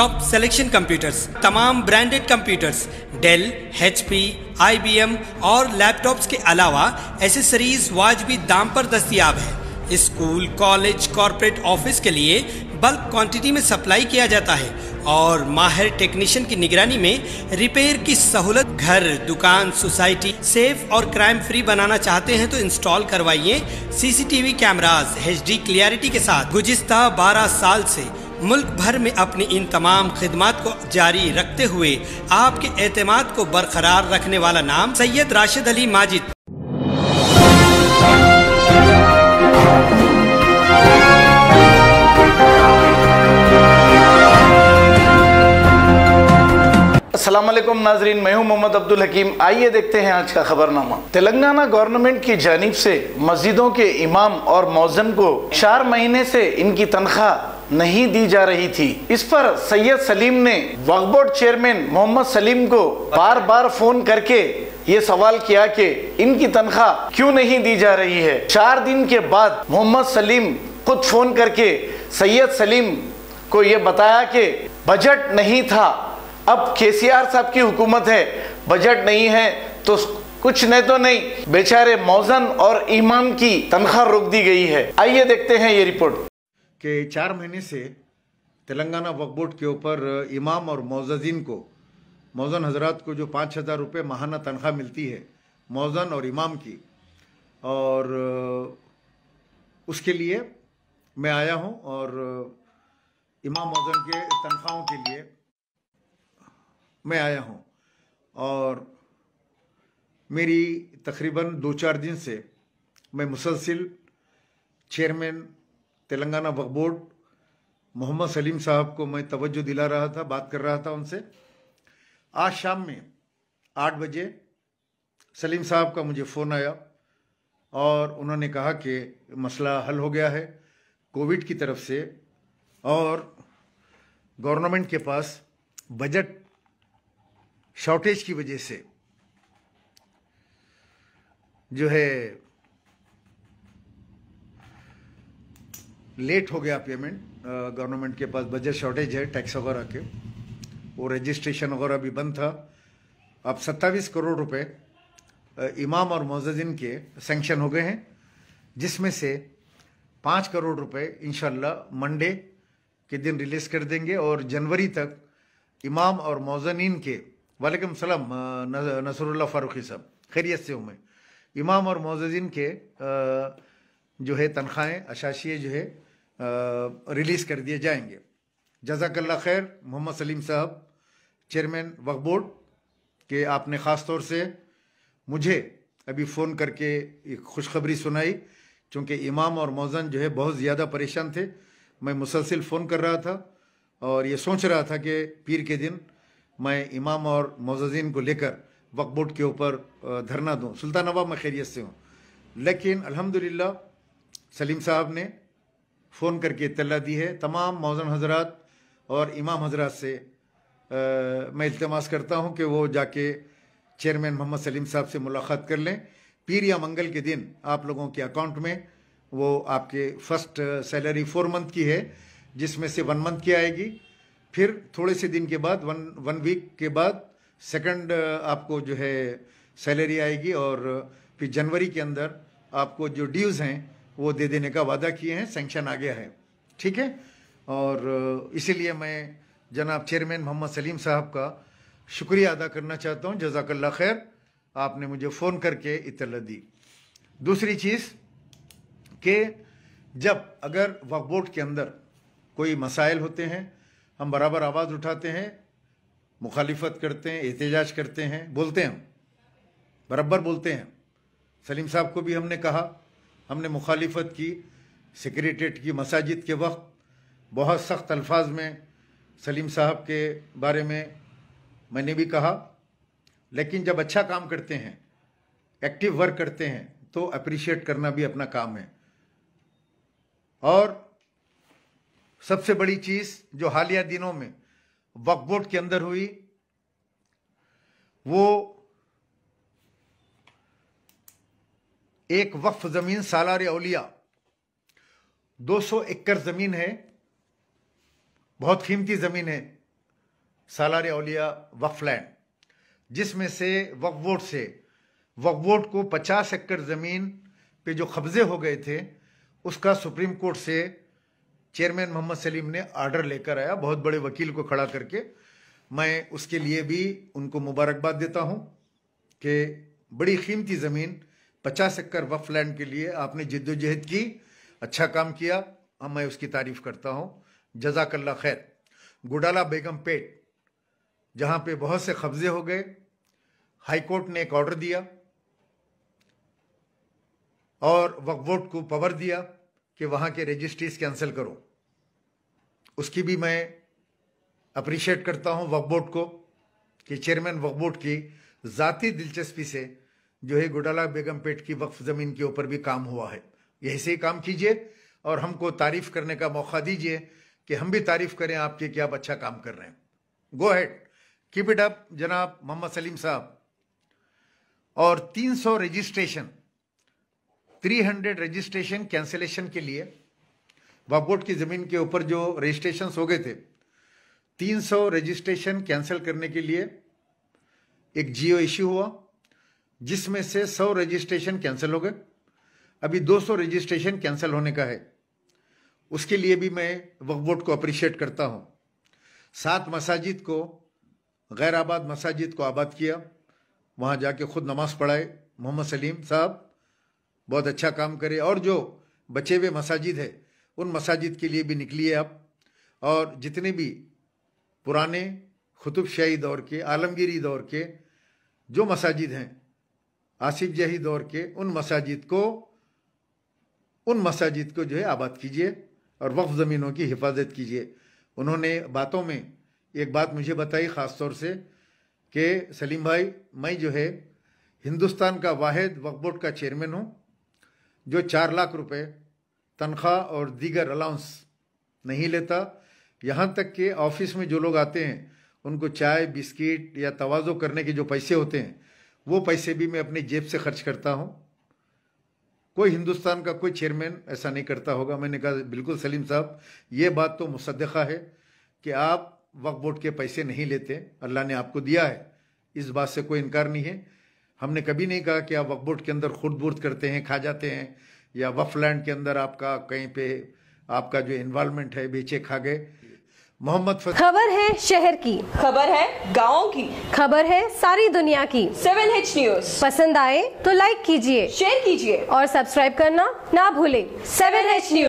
top selection computers तमाम branded computers Dell H P I B M और laptops के अलावा एसेसरीज वाजबी दाम पर दस्तियाब है स्कूल कॉलेज कॉरपोरेट ऑफिस के लिए बल्क क्वांटिटी में सप्लाई किया जाता है और माहिर टेक्नीशियन की निगरानी में रिपेयर की सहूलत घर दुकान सोसाइटी सेफ और क्राइम फ्री बनाना चाहते हैं तो इंस्टॉल करवाइए सीसीटीवी कैमरास एचडी क्लियरिटी के साथ गुजस्ता 12 साल से मुल्क भर में अपनी इन तमाम खिदमत को जारी रखते हुए आपके अहतमाद को बरकरार रखने वाला नाम सैयद राशिद अली माजिद असलम नाजरीन मैं हूं मोहम्मद अब्दुल हकीम आइए देखते हैं आज का खबरनामा तेलंगाना गवर्नमेंट की जानब से मस्जिदों के इमाम और मौजन को चार महीने से इनकी तनख्वाह नहीं दी जा रही थी इस पर सैयद सलीम ने वक्फ बोर्ड चेयरमैन मोहम्मद सलीम को बार बार फोन करके ये सवाल किया कि इनकी तनख्वाह क्यों नहीं दी जा रही है चार दिन के बाद मोहम्मद सलीम खुद फोन करके सैयद सलीम को ये बताया कि बजट नहीं था अब के साहब की हुकूमत है बजट नहीं है तो कुछ नहीं तो नहीं बेचारे मौजन और ईमान की तनख्वाह रोक दी गई है आइए देखते हैं ये रिपोर्ट कि चार महीने से तेलंगाना वक्फ बोर्ड के ऊपर इमाम और मोज़िन को मौजन हजरात को जो पाँच हज़ार रुपये माहाना तनख्वाह मिलती है मौजन और इमाम की और उसके लिए मैं आया हूं और इमाम मौजन के तनख्वाहों के लिए मैं आया हूं और मेरी तकरीबन दो चार दिन से मैं मुसलसिल चेयरमैन तेलंगाना वक्फ बोर्ड मोहम्मद सलीम साहब को मैं तवज्जो दिला रहा था बात कर रहा था उनसे आज शाम में आठ बजे सलीम साहब का मुझे फ़ोन आया और उन्होंने कहा कि मसला हल हो गया है कोविड की तरफ से और गवर्नमेंट के पास बजट शॉर्टेज की वजह से जो है लेट हो गया पेमेंट गवर्नमेंट के पास बजट शॉर्टेज है टैक्स वगैरह के वो रजिस्ट्रेशन वगैरह भी बंद था अब 27 करोड़ रुपए इमाम और मोजिन के सेंक्शन हो गए हैं जिसमें से पाँच करोड़ रुपए इनशाला मंडे के दिन रिलीज़ कर देंगे और जनवरी तक इमाम और मोजनिन के वालेकुम सलाम नसरुल्ला फ़ारूकी साहब खैरियत से हूँ मैं इमाम और मोजिन के जो है तनख्वाहें अशाशिए जो है रिलीज़ कर दिए जाएंगे जजाकल्ला खैर मोहम्मद सलीम साहब चेयरमैन वक्फ बोर्ड के आपने ख़ास तौर से मुझे अभी फ़ोन करके एक खुशखबरी सुनाई क्योंकि इमाम और मौजन जो है बहुत ज़्यादा परेशान थे मैं मुसलसिल फ़ोन कर रहा था और ये सोच रहा था कि पीर के दिन मैं इमाम और मोजीन को लेकर वक्फ बोर्ड के ऊपर धरना दूँ सुल्तान नवाब मैं खैरियत से हूँ लेकिन अलहमदिल्ला सलीम साहब ने फ़ोन करके इतला दी है तमाम मौजन हजरात और इमाम हजरात से आ, मैं इल्तमास करता हूँ कि वो जाके चेयरमैन मोहम्मद सलीम साहब से मुलाकात कर लें पीर या मंगल के दिन आप लोगों के अकाउंट में वो आपके फर्स्ट सैलरी फोर मंथ की है जिसमें से वन मंथ की आएगी फिर थोड़े से दिन के बाद वन वन वीक के बाद सेकंड आपको जो है सैलरी आएगी और फिर जनवरी के अंदर आपको जो ड्यूज़ हैं वो दे देने का वादा किए हैं सेंक्शन आ गया है ठीक है और इसीलिए मैं जनाब चेयरमैन मोहम्मद सलीम साहब का शुक्रिया अदा करना चाहता हूँ जजाकल्ला खैर आपने मुझे फ़ोन करके इतला दी दूसरी चीज़ कि जब अगर वक्फ बोर्ड के अंदर कोई मसाइल होते हैं हम बराबर आवाज़ उठाते हैं मुखालिफत करते हैं एहतजाज करते हैं बोलते हैं बराबर बोलते हैं सलीम साहब को भी हमने कहा हमने मुखालफत की सिक्रेटेट की मसाजिद के वक्त बहुत सख्त अल्फाज में सलीम साहब के बारे में मैंने भी कहा लेकिन जब अच्छा काम करते हैं एक्टिव वर्क करते हैं तो अप्रिशिएट करना भी अपना काम है और सबसे बड़ी चीज़ जो हालिया दिनों में वक्फ बोर्ड के अंदर हुई वो एक वक्फ ज़मीन सालार अलिया दो सौ एकड़ ज़मीन है बहुत कीमती ज़मीन है सालार अलिया वक्फ लैंड जिसमें से वक्फ बोर्ड से वक् बोर्ड को पचास एकड़ ज़मीन पे जो कब्ज़े हो गए थे उसका सुप्रीम कोर्ट से चेयरमैन मोहम्मद सलीम ने आर्डर लेकर आया बहुत बड़े वकील को खड़ा करके मैं उसके लिए भी उनको मुबारकबाद देता हूँ कि बड़ी कीमती ज़मीन पचास एकड़ वफ लैंड के लिए आपने जिद्दोजहद की अच्छा काम किया अब मैं उसकी तारीफ करता हूँ जजाकल्ला खैर गुडाला बेगम पेट जहाँ पे बहुत से कब्जे हो गए हाईकोर्ट ने एक ऑर्डर दिया और वक्फ बोर्ड को पावर दिया कि वहाँ के रजिस्ट्रीज कैंसिल करो उसकी भी मैं अप्रिशिएट करता हूँ वक्फ बोर्ड को कि चेयरमैन वक्फ बोर्ड की ज़ाती दिलचस्पी से जो है गोडाला बेगमपेट की वक्फ ज़मीन के ऊपर भी काम हुआ है ऐसे ही काम कीजिए और हमको तारीफ़ करने का मौका दीजिए कि हम भी तारीफ़ करें आपके कि आप अच्छा काम कर रहे हैं go ahead keep it up जनाब मोहम्मद सलीम साहब और 300 रजिस्ट्रेशन 300 रजिस्ट्रेशन कैंसिलेशन के लिए वापोर्ट की ज़मीन के ऊपर जो रजिस्ट्रेशन हो गए थे 300 रजिस्ट्रेशन कैंसिल करने के लिए एक जियो इश्यू हुआ जिसमें से सौ रजिस्ट्रेशन कैंसिल हो गए अभी 200 रजिस्ट्रेशन कैंसिल होने का है उसके लिए भी मैं वक्फ बोर्ड को अप्रिशिएट करता हूँ सात मसाजिद को गैर आबाद मसाजिद को आबाद किया वहाँ जाके खुद नमाज़ पढ़ाए मोहम्मद सलीम साहब बहुत अच्छा काम करे और जो बचे हुए मसाजिद है उन मसाजिद के लिए भी निकलिए आप और जितने भी पुराने खुतुबशाही दौर के आलमगीरी दौर के जो मसाजिद हैं आसिफ जही दौर के उन मसाजिद को उन मसाजिद को जो है आबाद कीजिए और वक्फ ज़मीनों की हिफाजत कीजिए उन्होंने बातों में एक बात मुझे बताई ख़ास तौर से कि सलीम भाई मैं जो है हिंदुस्तान का वाहिद वक्फ बोर्ड का चेयरमैन हूँ जो चार लाख रुपए तनख्वाह और दीगर अलाउंस नहीं लेता यहाँ तक कि ऑफिस में जो लोग आते हैं उनको चाय बिस्किट या तोज़ो करने के जो पैसे होते हैं वो पैसे भी मैं अपनी जेब से खर्च करता हूँ कोई हिंदुस्तान का कोई चेयरमैन ऐसा नहीं करता होगा मैंने कहा बिल्कुल सलीम साहब ये बात तो मुसदा है कि आप वक्फ बोर्ड के पैसे नहीं लेते अल्लाह ने आपको दिया है इस बात से कोई इनकार नहीं है हमने कभी नहीं कहा कि आप वक्फ बोर्ड के अंदर खुद बुर्द करते हैं खा जाते हैं या वफ लैंड के अंदर आपका कहीं पे आपका जो इन्वॉलमेंट है बेचे खा गए मोहम्मद खबर है शहर की खबर है गाँव की खबर है सारी दुनिया की सेवन एच न्यूज पसंद आए तो लाइक कीजिए शेयर कीजिए और सब्सक्राइब करना ना भूले सेवन एच न्यूज